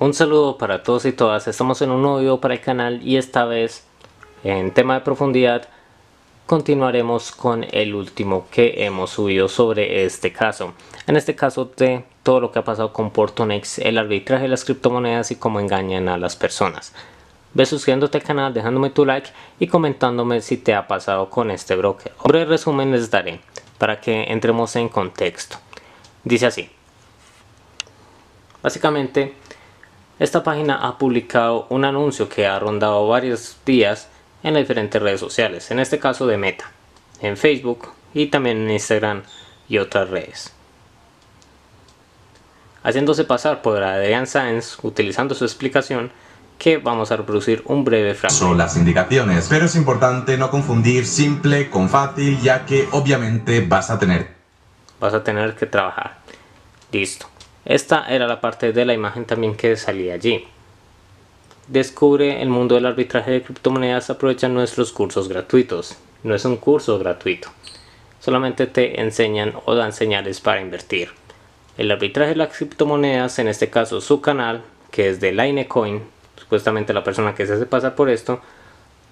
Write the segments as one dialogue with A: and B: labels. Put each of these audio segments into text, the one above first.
A: Un saludo para todos y todas, estamos en un nuevo video para el canal y esta vez en tema de profundidad continuaremos con el último que hemos subido sobre este caso. En este caso de todo lo que ha pasado con Portonex, el arbitraje de las criptomonedas y cómo engañan a las personas. Ve suscribiéndote al canal, dejándome tu like y comentándome si te ha pasado con este broker. Un breve resumen les daré para que entremos en contexto. Dice así. Básicamente esta página ha publicado un anuncio que ha rondado varios días en las diferentes redes sociales, en este caso de Meta, en Facebook y también en Instagram y otras redes. Haciéndose pasar por de Science, utilizando su explicación, que vamos a reproducir un breve fragmento. Son las indicaciones, pero es importante no confundir simple con fácil, ya que obviamente vas a tener... Vas a tener que trabajar. Listo. Esta era la parte de la imagen también que salía allí. Descubre el mundo del arbitraje de criptomonedas Aprovecha nuestros cursos gratuitos. No es un curso gratuito, solamente te enseñan o dan señales para invertir. El arbitraje de las criptomonedas, en este caso su canal, que es de Linecoin, supuestamente la persona que se hace pasar por esto,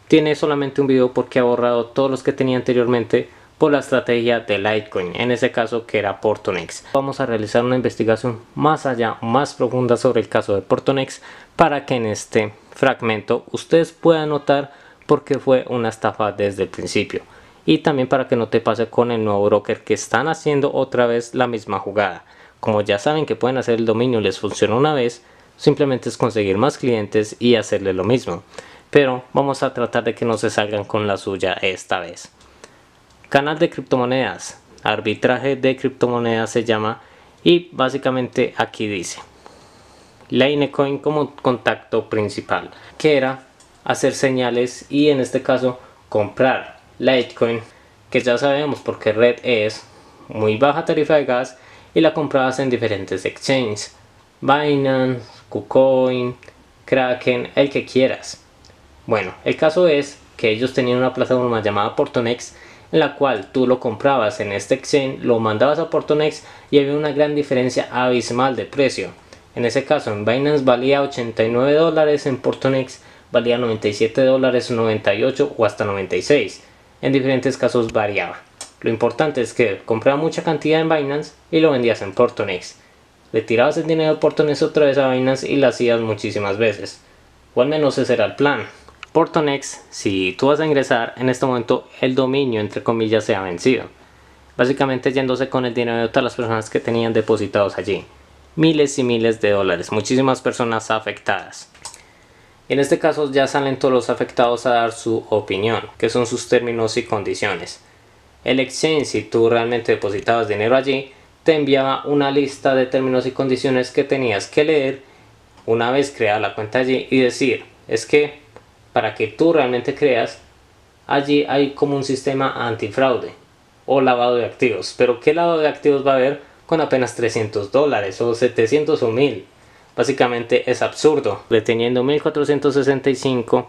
A: tiene solamente un video porque ha borrado todos los que tenía anteriormente por la estrategia de Litecoin, en ese caso que era Portonex. Vamos a realizar una investigación más allá, más profunda sobre el caso de Portonex para que en este fragmento ustedes puedan notar por qué fue una estafa desde el principio y también para que no te pase con el nuevo broker que están haciendo otra vez la misma jugada. Como ya saben que pueden hacer el dominio les funciona una vez, simplemente es conseguir más clientes y hacerle lo mismo. Pero vamos a tratar de que no se salgan con la suya esta vez. Canal de criptomonedas, arbitraje de criptomonedas se llama y básicamente aquí dice Litecoin como contacto principal, que era hacer señales y en este caso comprar Litecoin, que ya sabemos porque red es muy baja tarifa de gas y la comprabas en diferentes exchanges, Binance, KuCoin, Kraken, el que quieras. Bueno, el caso es que ellos tenían una plataforma llamada Portonex en la cual tú lo comprabas en este exchange, lo mandabas a Portonex y había una gran diferencia abismal de precio. En ese caso en Binance valía 89 dólares, en Portonex valía 97 dólares, 98 o hasta 96. En diferentes casos variaba. Lo importante es que compraba mucha cantidad en Binance y lo vendías en Portonex. Retirabas el dinero de Portonex otra vez a Binance y lo hacías muchísimas veces. O al menos ese era el plan. Portonex, si tú vas a ingresar, en este momento el dominio, entre comillas, se ha vencido. Básicamente yéndose con el dinero de todas las personas que tenían depositados allí. Miles y miles de dólares, muchísimas personas afectadas. en este caso ya salen todos los afectados a dar su opinión, que son sus términos y condiciones. El exchange, si tú realmente depositabas dinero allí, te enviaba una lista de términos y condiciones que tenías que leer una vez creada la cuenta allí y decir, es que para que tú realmente creas, allí hay como un sistema antifraude o lavado de activos. Pero ¿qué lavado de activos va a haber con apenas 300 dólares o 700 o 1000? Básicamente es absurdo. Deteniendo 1465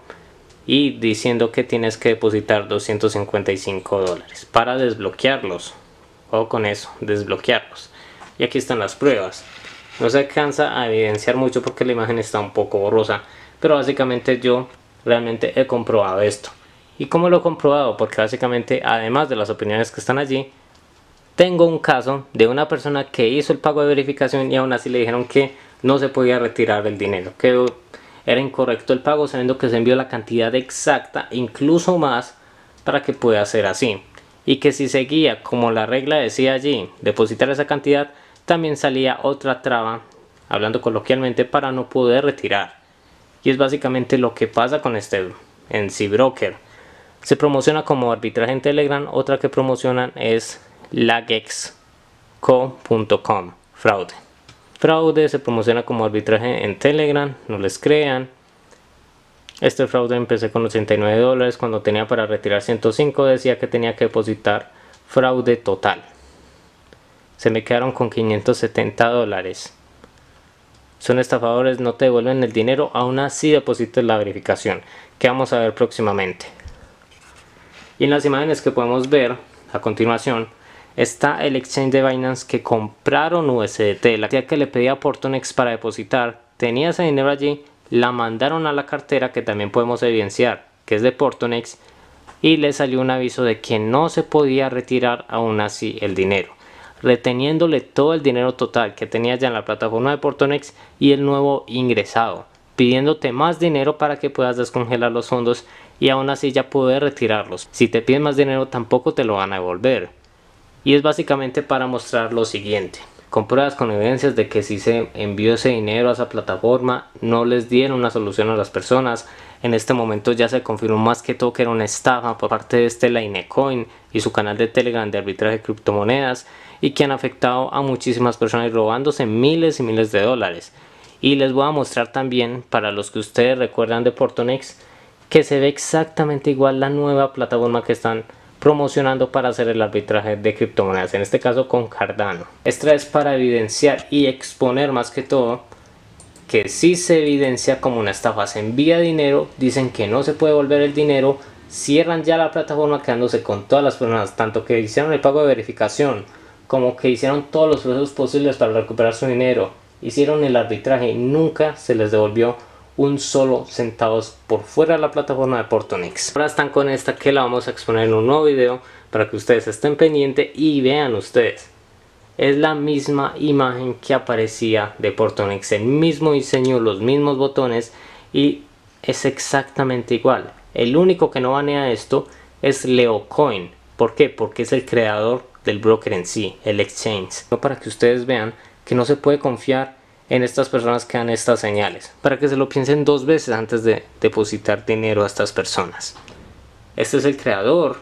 A: y diciendo que tienes que depositar 255 dólares para desbloquearlos. O con eso, desbloquearlos. Y aquí están las pruebas. No se alcanza a evidenciar mucho porque la imagen está un poco borrosa. Pero básicamente yo realmente he comprobado esto. ¿Y cómo lo he comprobado? Porque básicamente, además de las opiniones que están allí, tengo un caso de una persona que hizo el pago de verificación y aún así le dijeron que no se podía retirar el dinero, que era incorrecto el pago, sabiendo que se envió la cantidad exacta, incluso más, para que pueda ser así. Y que si seguía, como la regla decía allí, depositar esa cantidad, también salía otra traba, hablando coloquialmente, para no poder retirar y es básicamente lo que pasa con este en broker Se promociona como arbitraje en Telegram, otra que promocionan es lagexco.com, fraude. Fraude se promociona como arbitraje en Telegram, no les crean. Este fraude empecé con 89 dólares, cuando tenía para retirar 105 decía que tenía que depositar fraude total. Se me quedaron con 570 dólares son estafadores, no te devuelven el dinero, aún así deposites la verificación, que vamos a ver próximamente. Y en las imágenes que podemos ver a continuación, está el exchange de Binance que compraron USDT, la tía que le pedía a Portonex para depositar, tenía ese dinero allí, la mandaron a la cartera que también podemos evidenciar, que es de Portonex, y le salió un aviso de que no se podía retirar aún así el dinero reteniéndole todo el dinero total que tenía ya en la plataforma de Portonex y el nuevo ingresado, pidiéndote más dinero para que puedas descongelar los fondos y aún así ya poder retirarlos. Si te piden más dinero tampoco te lo van a devolver. Y es básicamente para mostrar lo siguiente. Con con evidencias de que si se envió ese dinero a esa plataforma, no les dieron una solución a las personas, en este momento ya se confirmó más que todo que era una estafa por parte de este Inecoin y su canal de Telegram de arbitraje de criptomonedas y que han afectado a muchísimas personas robándose miles y miles de dólares. Y les voy a mostrar también, para los que ustedes recuerdan de Portonex, que se ve exactamente igual la nueva plataforma que están promocionando para hacer el arbitraje de criptomonedas, en este caso con Cardano. Esta es para evidenciar y exponer más que todo que si se evidencia como una estafa, se envía dinero, dicen que no se puede volver el dinero, cierran ya la plataforma quedándose con todas las personas, tanto que hicieron el pago de verificación, como que hicieron todos los procesos posibles para recuperar su dinero, hicieron el arbitraje y nunca se les devolvió un solo centavo por fuera de la plataforma de Portonix. Ahora están con esta que la vamos a exponer en un nuevo video para que ustedes estén pendientes y vean ustedes es la misma imagen que aparecía de Portonex, el mismo diseño, los mismos botones y es exactamente igual. El único que no banea esto es LeoCoin. ¿Por qué? Porque es el creador del broker en sí, el exchange. No para que ustedes vean que no se puede confiar en estas personas que dan estas señales. Para que se lo piensen dos veces antes de depositar dinero a estas personas. Este es el creador.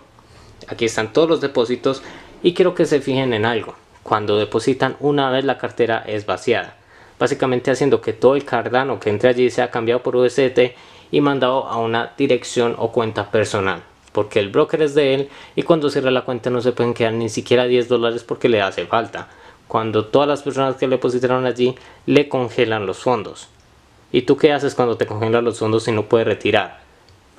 A: Aquí están todos los depósitos y quiero que se fijen en algo cuando depositan una vez la cartera es vaciada, básicamente haciendo que todo el cardano que entre allí sea cambiado por USDT y mandado a una dirección o cuenta personal porque el broker es de él y cuando cierra la cuenta no se pueden quedar ni siquiera 10 dólares porque le hace falta. Cuando todas las personas que le depositaron allí le congelan los fondos. ¿Y tú qué haces cuando te congelan los fondos y no puedes retirar?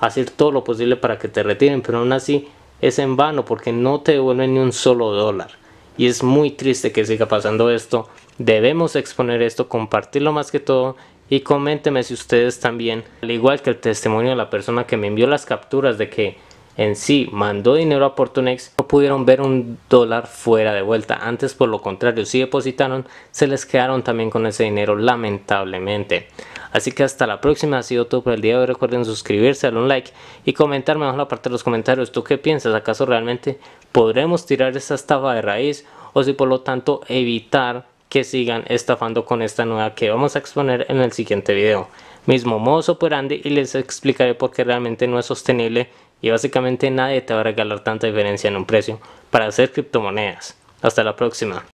A: Hacer todo lo posible para que te retiren, pero aún así es en vano porque no te devuelven ni un solo dólar y es muy triste que siga pasando esto. Debemos exponer esto, compartirlo más que todo y coménteme si ustedes también, al igual que el testimonio de la persona que me envió las capturas de que en sí mandó dinero a Portonex no pudieron ver un dólar fuera de vuelta. Antes por lo contrario, si depositaron, se les quedaron también con ese dinero lamentablemente. Así que hasta la próxima, ha sido todo por el día de hoy. Recuerden suscribirse, darle un like y comentarme en la parte de los comentarios. ¿Tú qué piensas? ¿Acaso realmente podremos tirar esa estafa de raíz? O si por lo tanto evitar que sigan estafando con esta nueva que vamos a exponer en el siguiente video. Mismo modo operandi y les explicaré por qué realmente no es sostenible y básicamente nadie te va a regalar tanta diferencia en un precio para hacer criptomonedas. Hasta la próxima.